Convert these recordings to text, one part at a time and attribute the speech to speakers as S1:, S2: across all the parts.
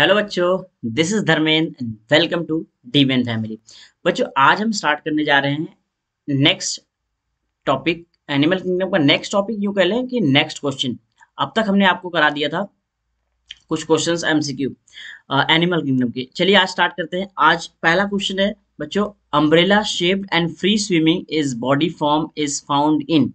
S1: Hello बच्चों this is Dharmendra welcome to डीवेन family बच्चों आज हम स्टार्ट करने जा रहे हैं नेक्स्ट टॉपिक एनिमल किंगडम का नेक्स्ट टॉपिक यू कह लें कि नेक्स्ट क्वेश्चन अब तक हमने आपको करा दिया था कुछ क्वेश्चंस एमसीक्यू एनिमल किंगडम के चलिए आज स्टार्ट करते हैं आज पहला क्वेश्चन है बच्चों umbrella shaped and free swimming is body form is found in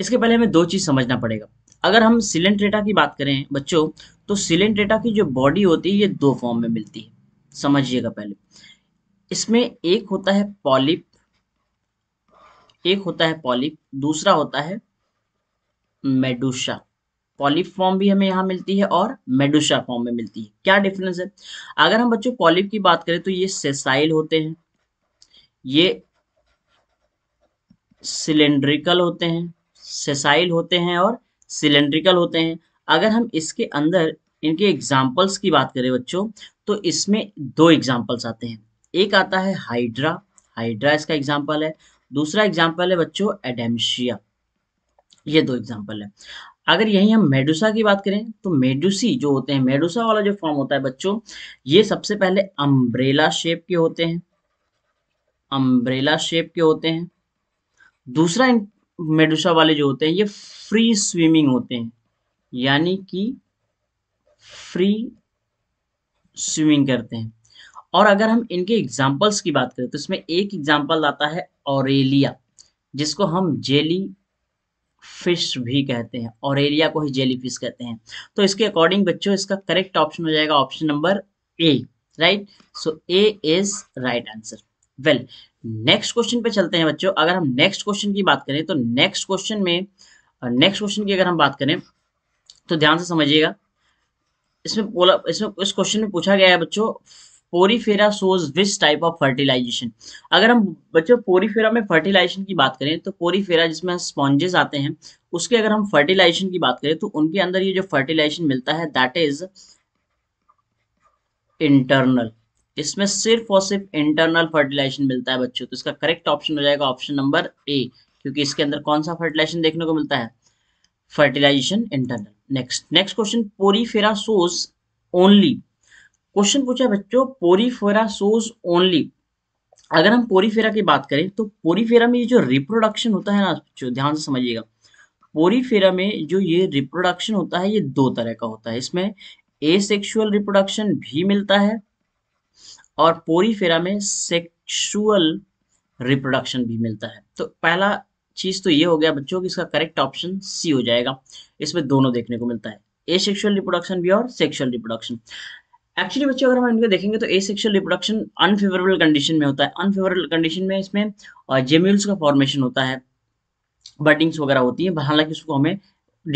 S1: इसके पहले हमें दो चीज़ समझना पड़ेगा अगर हम सिलेंट्रेटा की बात करें बच्चों तो सिलेंट्रेटा की जो बॉडी होती है ये दो फॉर्म में मिलती है समझिएगा पहले इसमें एक होता है पॉलिप एक होता है पॉलिप दूसरा होता है मेडुसा पॉलिप फॉर्म भी हमें यहाँ मिलती है और मेडुसा फॉर्म में मिलती है क्या डिफरेंस है अगर हम बच्चों पॉलिप की बात करें तो ये सेसाइल होते हैं ये सिलेंड्रिकल होते हैं सेसाइल होते हैं और सिलेंड्रिकल होते हैं अगर हम इसके अंदर इनके एग्जाम्पल्स की बात करें बच्चों तो इसमें दो एग्जाम्पल्स आते हैं एक आता है हाइड्रा हाइड्रा इसका एग्जाम्पल है दूसरा एग्जाम्पल है बच्चों एडेमशिया ये दो एग्जाम्पल है अगर यही हम मेडुसा की बात करें तो मेडुसी जो होते हैं मेडुसा वाला जो फॉर्म होता है बच्चों ये सबसे पहले अम्ब्रेला शेप के होते हैं अम्ब्रेला शेप के होते हैं दूसरा मेडुसा वाले जो होते हैं ये फ्री स्विमिंग होते हैं यानी कि फ्री स्विमिंग करते हैं और अगर हम इनके एग्जाम्पल्स की बात करें तो इसमें एक एग्जाम्पल आता है ऑरेलिया जिसको हम जेली फिश भी कहते हैं ऑरेलिया को ही जेली फिश कहते हैं तो इसके अकॉर्डिंग बच्चों इसका करेक्ट ऑप्शन हो जाएगा option number A right so A is right answer well next question पे चलते हैं बच्चों अगर हम नेक्स्ट क्वेश्चन की बात करें तो नेक्स्ट क्वेश्चन में नेक्स्ट क्वेश्चन की अगर हम बात करें तो ध्यान से समझिएगा इसमें बोला इसमें इस क्वेश्चन में पूछा गया है बच्चों पोरीफेरा सोज विस टाइप ऑफ फर्टिलाइजेशन अगर हम बच्चों पोरीफेरा में फर्टिलाइजेशन की बात करें तो पोरीफेरा जिसमें स्पॉन्जेस आते हैं उसके अगर हम फर्टिलाइजेशन की बात करें तो उनके अंदर ये जो फर्टिलाइजेशन मिलता है दैट इज इंटरनल इसमें सिर्फ और सिर्फ इंटरनल फर्टिलाइजेशन मिलता है बच्चों तो इसका करेक्ट ऑप्शन हो जाएगा ऑप्शन नंबर ए क्योंकि इसके अंदर कौन सा फर्टिलाइजेशन देखने को मिलता है fertilisation internal next next question porifera सोस ओनली क्वेश्चन पूछा बच्चों पोरीफेरा सोस ओनली अगर हम पोरीफेरा की बात करें तो पोरीफेरा में ये जो रिप्रोडक्शन होता है ना बच्चों ध्यान से समझिएगा पोरीफेरा में जो ये रिप्रोडक्शन होता है ये दो तरह का होता है इसमें एसेक्सुअल रिप्रोडक्शन भी मिलता है और पोरीफेरा में सेक्सुअल रिप्रोडक्शन भी मिलता है तो पहला चीज तो ये हो गया बच्चों कि इसका करेक्ट ऑप्शन सी हो जाएगा इसमें दोनों देखने को मिलता है ए सेक्शुअल रिप्रोडक्शन भी और सेक्शुअल रिप्रोडक्शन एक्चुअली बच्चों अगर हम इनको देखेंगे तो asexual reproduction unfavourable condition में होता है अनफेवरेबल कंडीशन में इसमें जेम्यूल्स का फॉर्मेशन होता है बटिंग्स वगैरह होती है हालांकि उसको हमें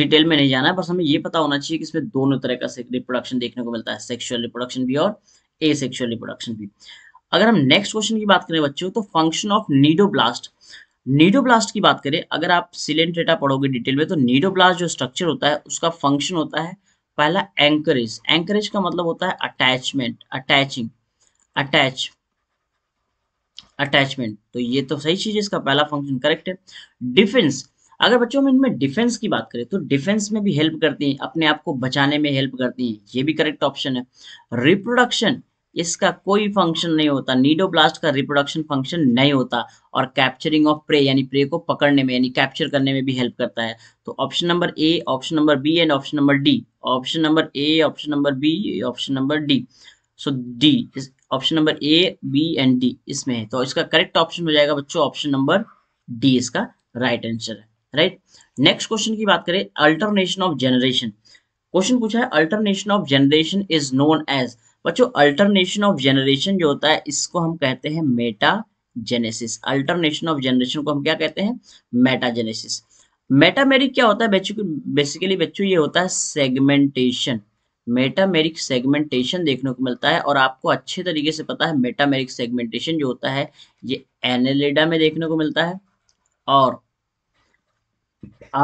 S1: डिटेल में नहीं जाना है बस हमें ये पता होना चाहिए कि इसमें दोनों तरह का रिप्रोडक्शन देखने को मिलता है सेक्सुअल रिप्रोडक्शन भी और ए सेक्शुअल रिप्रोडक्शन भी अगर हम नेक्स्ट क्वेश्चन की बात करें बच्चों तो फंक्शन ऑफ नीडोब्लास्ट नीडोब्लास्ट की बात करें अगर आप सिलेंट डेटा पढ़ोगे डिटेल में तो नीडोब्लास्ट जो स्ट्रक्चर होता है उसका फंक्शन होता है पहला एंकरेज एंकरेज का मतलब होता है अटैचमेंट अटैचिंग अटैच अटैचमेंट तो ये तो सही चीज है इसका पहला फंक्शन करेक्ट है डिफेंस अगर बच्चों में इनमें डिफेंस की बात करें तो डिफेंस में भी हेल्प करती है अपने आप को बचाने में हेल्प करती है ये भी करेक्ट ऑप्शन है रिप्रोडक्शन इसका कोई फंक्शन नहीं होता नीडोब्लास्ट का रिप्रोडक्शन फंक्शन नहीं होता और कैप्चरिंग ऑफ प्रे यानी प्रे को पकड़ने में यानी कैप्चर करने में भी हेल्प करता है तो option number A option number B and option number D option number A option number B option number D so D option number A B and D इसमें है तो इसका करेक्ट ऑप्शन हो जाएगा बच्चों ऑप्शन नंबर डी इसका right answer है right next question की बात करें अल्टरनेशन ऑफ जनरेशन क्वेश्चन पूछा है alternation of generation is known as बच्चों अल्टरनेशन ऑफ जनरेशन जो होता है इसको हम कहते हैं metagenesis alternation of generation को हम क्या कहते हैं मेटा जेनेसिस मेटामेरिक क्या होता है बच्चों बेसिकली बच्चों ये होता है सेगमेंटेशन मेटामेरिक सेगमेंटेशन देखने को मिलता है और आपको अच्छे तरीके से पता है मेटामेरिक सेगमेंटेशन जो होता है ये एनेलिडा में देखने को मिलता है और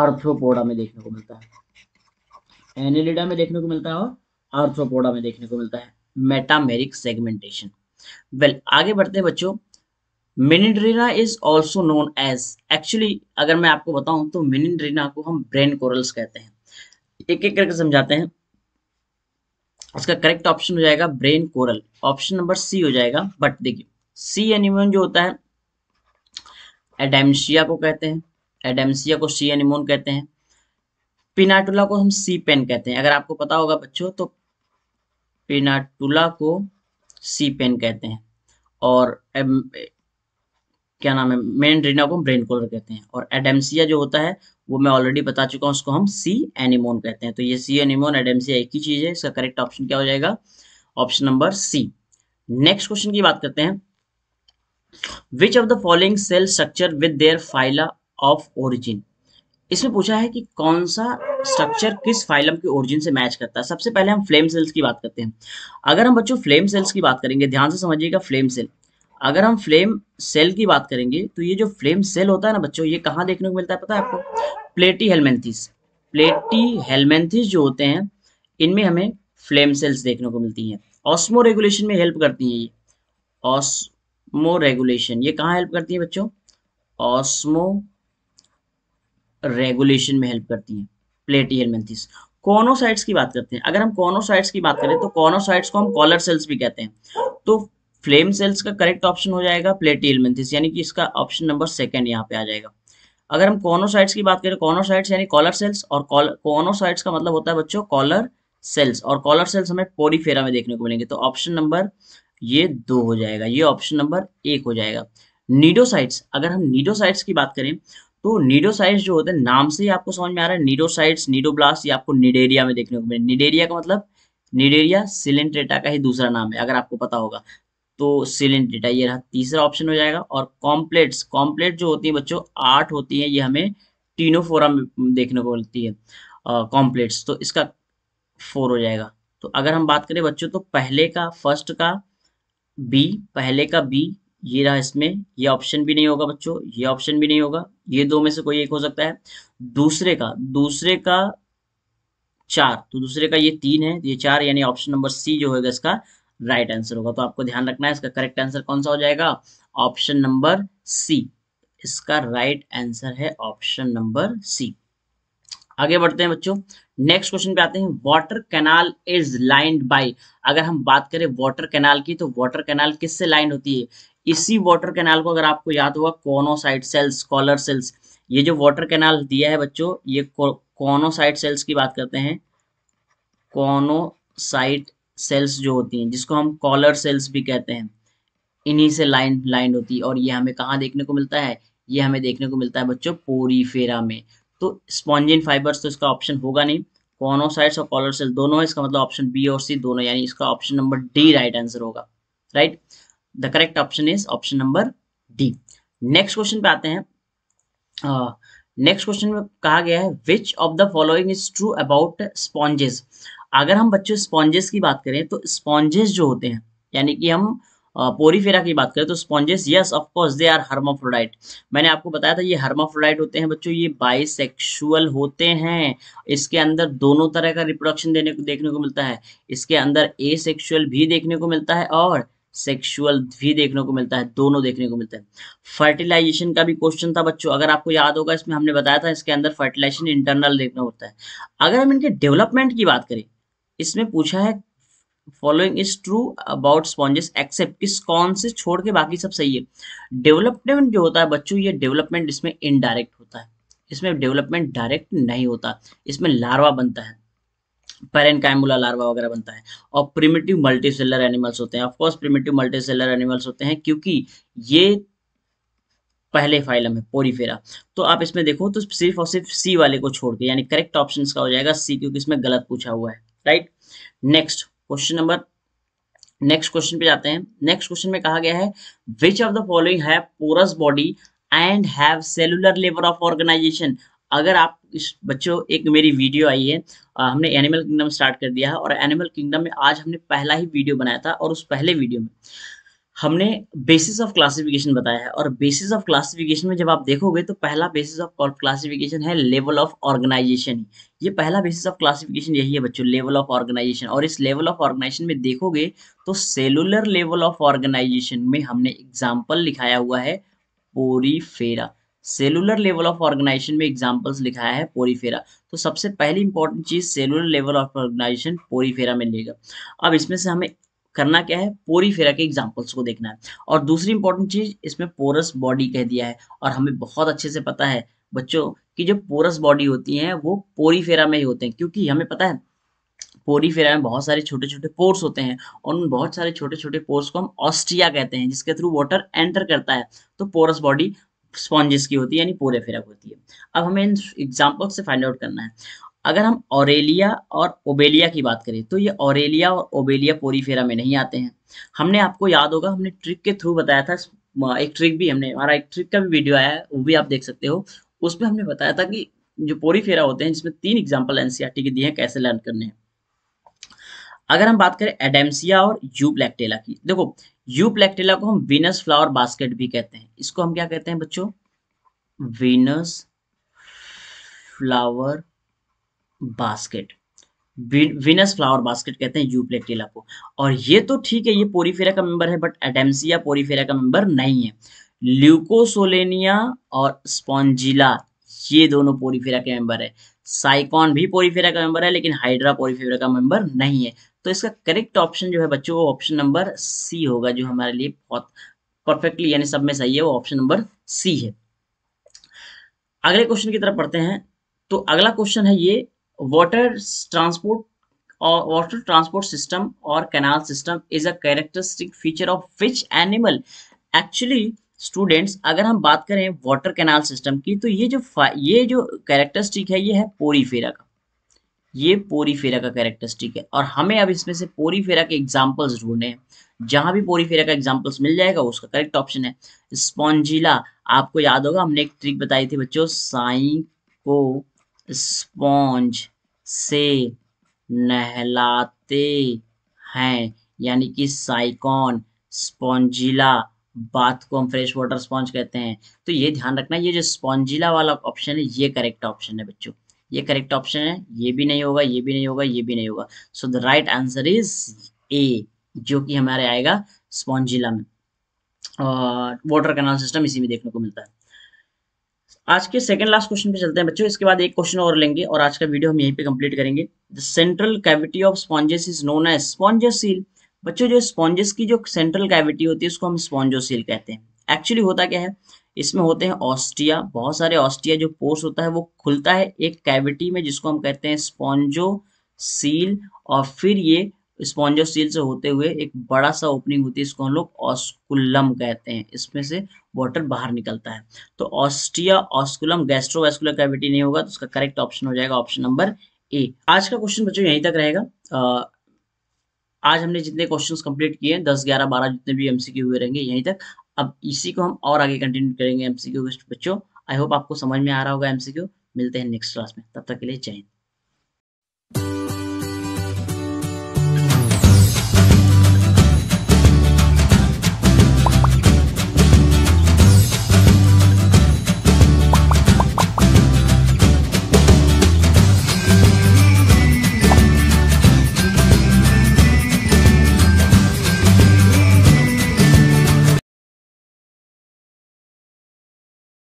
S1: आर्थ्रोपोडा में देखने को मिलता है एनेलिडा में देखने को मिलता है और आर्थ्रोपोडा में देखने को मिलता है मेटामेरिक सेगमेंटेशन वेल आगे बढ़ते हैं बच्चों meandrina is also known as actually अगर मैं आपको बताऊं तो मिनिड्रीना को हम ब्रेन कोरल्स कहते हैं एक एक करके समझाते हैं इसका करेक्ट ऑप्शन हो जाएगा brain coral option number C हो जाएगा बट देखिए सी एनिमोन जो होता है एडेमसिया को कहते हैं एडेमसिया को सी एनिमोन कहते हैं पिनाटुला को हम सी पेन कहते हैं अगर आपको पता होगा बच्चों तो पेनाटुला को सी पेन कहते हैं और एम, क्या नाम है मेन ड्रीना को ब्रेन कोलर कहते हैं और एडेमसिया जो होता है वो मैं ऑलरेडी बता चुका हूँ उसको हम सी एनिमोन कहते हैं तो ये सी एनिमोन एडेमसिया एक ही चीज़ है इसका करेक्ट ऑप्शन क्या हो जाएगा option number C next question की बात करते हैं which of the following cell structure with their phyla of origin इसमें पूछा है कि कौन सा स्ट्रक्चर किस फाइलम के ओरिजिन से मैच करता है सबसे पहले हम फ्लेम सेल्स की बात करते हैं अगर हम बच्चों फ्लेम सेल्स की बात करेंगे ध्यान से समझिएगा फ्लेम सेल अगर हम फ्लेम सेल की बात करेंगे तो ये जो फ्लेम सेल होता है ना बच्चों ये कहाँ देखने को मिलता है पता है आपको प्लेटी हेलमेंथिस प्लेटी हेलमेंथिस जो होते हैं इनमें हमें फ्लेम सेल्स देखने को मिलती हैं ऑस्मो रेगुलेशन में हेल्प करती हैं ये ऑस्मो रेगुलेशन ये कहाँ हेल्प करती है बच्चों ऑस्मो रेगुलेशन में हेल्प करती हैं प्लेटियर मेंथिस कॉनोसाइट्स की बात करते हैं अगर हम कॉनोसाइट्स की बात करें तो कॉनोसाइट्स को हम कॉलर सेल्स भी कहते हैं तो फ्लेम सेल्स का करेक्ट ऑप्शन हो जाएगा प्लेटियल मेंथिस यानी कि इसका ऑप्शन नंबर सेकंड यहाँ पे आ जाएगा अगर हम कॉनोसाइट्स की बात करें कॉनोसाइट्स तो यानी कॉलर सेल्स और कॉनोसाइट्स का मतलब होता है बच्चों कॉलर सेल्स और कॉलर सेल्स हमें पोरीफेरा में देखने को मिलेंगे तो ऑप्शन नंबर ये दो हो जाएगा ये ऑप्शन नंबर एक हो जाएगा नीडोसाइट्स अगर हम नीडोसाइट्स की बात करें तो नीडोसाइट्स जो होते हैं नाम से ही आपको समझ में आ रहा है नीडोसाइट्स नीडोब्लास्ट ये आपको निडेरिया में देखने को मिले निडेरिया का मतलब निडेरिया सिलेंट्रेटा का ही दूसरा नाम है अगर आपको पता होगा तो सिलेंट्रेटा ये रहा तीसरा ऑप्शन हो जाएगा और कॉम्प्लेट्स कॉम्प्लेट जो होती है बच्चों आठ होती है ये हमें टीनोफोरा में देखने को मिलती है कॉम्प्लेट्स तो इसका फोर हो जाएगा तो अगर हम बात करें बच्चों तो पहले का फर्स्ट का बी पहले का बी ये रहा इसमें ये ऑप्शन भी नहीं होगा बच्चों ये ऑप्शन भी नहीं होगा ये दो में से कोई एक हो सकता है दूसरे का दूसरे का चार तो दूसरे का ये तीन है ये चार यानी ऑप्शन नंबर सी जो होगा इसका राइट आंसर होगा तो आपको ध्यान रखना है इसका करेक्ट आंसर कौन सा हो जाएगा ऑप्शन नंबर सी इसका राइट आंसर है ऑप्शन नंबर सी आगे बढ़ते हैं बच्चों नेक्स्ट क्वेश्चन पे आते हैं water canal is lined by अगर हम बात करें वाटर कैनाल की तो वाटर कैनाल किससे लाइंड होती है इसी वाटर कैनाल को अगर आपको याद होगा कॉनोसाइट सेल्स कॉलर सेल्स ये जो वाटर कैनाल दिया है बच्चों ये कॉनोसाइट सेल्स की बात करते हैं कॉनोसाइट सेल्स जो होती हैं जिसको हम कॉलर सेल्स भी कहते हैं इन्हीं से लाइन लाइन होती है और ये हमें कहाँ देखने को मिलता है ये हमें देखने को मिलता है बच्चों फेरा में तो स्पॉन्जिन फाइबर्स तो इसका ऑप्शन होगा नहीं कॉनोसाइट्स और कॉलर सेल्स दोनों है इसका मतलब ऑप्शन बी और सी दोनों यानी इसका option number D right answer होगा right right? The correct option is option number D next question पे आते हैं नेक्स्ट क्वेश्चन में कहा गया है which of the following is true about sponges अगर हम बच्चों स्पॉन्जेस की बात करें तो स्पॉन्जेस जो होते हैं यानी कि हम पोरीफेरा की बात करें तो sponges yes of course they are hermaphrodite मैंने आपको बताया था ये हर्माफ्रोडाइट होते हैं बच्चों ये बाइसेक्सुअल होते हैं इसके अंदर दोनों तरह का रिप्रोडक्शन देने को देखने को मिलता है इसके अंदर एसेक्सुअल भी देखने को मिलता है और सेक्सुअल भी देखने को मिलता है दोनों देखने को मिलता है फर्टिलाइजेशन का भी क्वेश्चन था बच्चों अगर आपको याद होगा इसमें हमने बताया था इसके अंदर फर्टिलाइजेशन इंटरनल देखना होता है अगर हम इनके डेवलपमेंट की बात करें इसमें पूछा है following is true about sponges except किस कौन से छोड़ के बाकी सब सही है डेवलपमेंट जो होता है बच्चों ये डेवलपमेंट इसमें इनडायरेक्ट होता है इसमें डेवलपमेंट डायरेक्ट नहीं होता इसमें लार्वा बनता है पेरेंट कैम्बुला लार्वा वगैरह बनता है और प्रिमेटिव मल्टी सेलर एनिमल्स होते हैं of course primitive multicellular animals होते हैं क्योंकि ये पहले फाइलम है पोरीफेरा तो आप इसमें देखो तो सिर्फ और सिर्फ सी वाले को छोड़ के यानी करेक्ट ऑप्शन का हो जाएगा सी क्योंकि इसमें गलत पूछा हुआ है right next question number next question पे जाते हैं नेक्स्ट क्वेश्चन में कहा गया है which of the following have porous body and have cellular level of organisation अगर आप इस बच्चों एक मेरी वीडियो आई है आ, हमने एनिमल किंगडम स्टार्ट कर दिया है और एनिमल किंगडम में आज हमने पहला ही वीडियो बनाया था और उस पहले वीडियो में हमने बेसिस ऑफ क्लासिफिकेशन बताया है और बेसिस ऑफ क्लासिफिकेशन में जब आप देखोगे तो पहला बेसिस ऑफ क्लासिफिकेशन है लेवल ऑफ ऑर्गेनाइजेशन ये पहला बेसिस ऑफ क्लासिफिकेशन यही है बच्चों लेवल ऑफ ऑर्गेनाइजेशन और इस लेवल ऑफ ऑर्गेनाइजेशन में देखोगे तो सेलुलर लेवल ऑफ ऑर्गेनाइजेशन में हमने एग्जाम्पल लिखाया हुआ है porifera cellular level of organisation में एग्जांपल्स लिखाया है पोरीफेरा तो सबसे पहली इंपॉर्टेंट चीज cellular level of organisation porifera में लेगा अब इसमें से हमें करना क्या है पोरीफेरा के एग्जाम्पल्स को देखना है और दूसरी इंपॉर्टेंट चीज इसमें पोरस बॉडी कह दिया है और हमें बहुत अच्छे से पता है बच्चों की जो पोरस बॉडी होती है वो पोरीफेरा में ही होते हैं क्योंकि हमें पता है पोरीफेरा में बहुत सारे छोटे छोटे पोर्स होते हैं और उन बहुत सारे छोटे छोटे पोर्स को हम ऑस्ट्रिया कहते हैं जिसके थ्रू वाटर एंटर करता है तो पोरस बॉडी स्पॉन्जेस की होती है यानी पोरे फिरक होती है अब हमें इन एग्जाम्पल से फाइंड आउट करना है अगर हम ऑरेलिया और ओबेलिया की बात करें तो ये ऑरेलिया और ओबेलिया पोरीफेरा में नहीं आते हैं हमने आपको याद होगा हमने ट्रिक के थ्रू बताया था एक ट्रिक भी हमने हमारा एक ट्रिक का भी वीडियो आया है वो भी आप देख सकते हो उसमें हमने बताया था कि जो पोरीफेरा होते हैं जिसमें तीन एग्जाम्पल एनसीआरटी e के दिए हैं कैसे लर्न करने हैं अगर हम बात करें एडेम्सिया और यू ब्लैक टेला की देखो यू प्लेक्टेला को हम वीनस फ्लावर बास्केट भी कहते हैं इसको हम क्या कहते हैं बच्चों Venus flower basket Venus flower basket कहते हैं यू प्लेक्टेला को और ये तो ठीक है ये पोरीफेरा का मेंबर है बट एडेमसिया पोरीफेरा का मेंबर नहीं है ल्यूकोसोलेनिया और स्पॉन्जिला ये दोनों पोरीफेरा के मेंबर है साइकॉन भी पोरीफेरा का मेंबर है लेकिन हाइड्रा पोरीफेरा का मेंबर नहीं है तो इसका करेक्ट ऑप्शन जो है बच्चों वो ऑप्शन नंबर सी होगा जो हमारे लिए बहुत परफेक्टली यानी सब में सही है वो ऑप्शन नंबर सी है अगले क्वेश्चन की तरफ पढ़ते हैं तो अगला क्वेश्चन है ये वाटर ट्रांसपोर्ट और वाटर ट्रांसपोर्ट सिस्टम और canal system is a characteristic feature of which animal actually students अगर हम बात करें वाटर कैनाल सिस्टम की तो ये जो ये जो कैरेक्टरिस्टिक है ये है पोरीफेरा का ये पोरीफेरा का कैरेक्टरिस्टिक है और हमें अब इसमें से पोरीफेरा के एग्जाम्पल्स ढूंढने हैं जहां भी पोरीफेरा का एग्जाम्पल्स मिल जाएगा उसका करेक्ट ऑप्शन है स्पॉन्जिला आपको याद होगा हमने एक ट्रिक बताई थी बच्चों साई को स्पॉन्ज से नहलाते हैं यानी कि साइकॉन स्पॉन्जिला बात को हम फ्रेश वाटर स्पॉन्ज कहते हैं तो ये ध्यान रखना ये जो स्पॉन्जिला वाला ऑप्शन है ये करेक्ट ऑप्शन है बच्चों ये करेक्ट ऑप्शन है ये भी नहीं होगा ये भी नहीं होगा ये भी नहीं होगा so the right answer is A जो कि हमारे आएगा स्पॉन्जिला में और वाटर कैनाल सिस्टम इसी में देखने को मिलता है आज के सेकंड लास्ट क्वेश्चन पे चलते हैं बच्चों इसके बाद एक क्वेश्चन और लेंगे और आज का वीडियो हम यहीं पे कंप्लीट करेंगे the central cavity of sponges is known as spongocoel बच्चों जो स्पॉन्जेस की जो सेंट्रल कैविटी होती है उसको हम स्पॉन्जोसील कहते हैं एक्चुअली होता क्या है इसमें होते हैं ऑस्टिया बहुत सारे ऑस्टिया जो पोर्स होता है वो खुलता है एक कैविटी में जिसको हम कहते हैं स्पॉन्जो सील और फिर ये स्पॉन्जो सील से होते हुए एक बड़ा सा ओपनिंग होती है इसको हम लोग ऑस्कुलम कहते हैं इसमें से वाटर बाहर निकलता है तो ऑस्टिया ऑस्कुलम गैस्ट्रोवेस्कुलर कैविटी नहीं होगा तो उसका करेक्ट ऑप्शन हो जाएगा ऑप्शन नंबर ए आज का क्वेश्चन बच्चों यहीं तक रहेगा आज हमने जितने क्वेश्चंस कंप्लीट किए हैं दस ग्यारह बारह जितने भी एमसीक्यू हुए रहेंगे यहीं तक अब इसी को हम और आगे कंटिन्यू करेंगे एमसीक्यू बच्चों आई होप आपको समझ में आ रहा होगा एमसीक्यू मिलते हैं नेक्स्ट क्लास में तब तक के लिए जय हिंद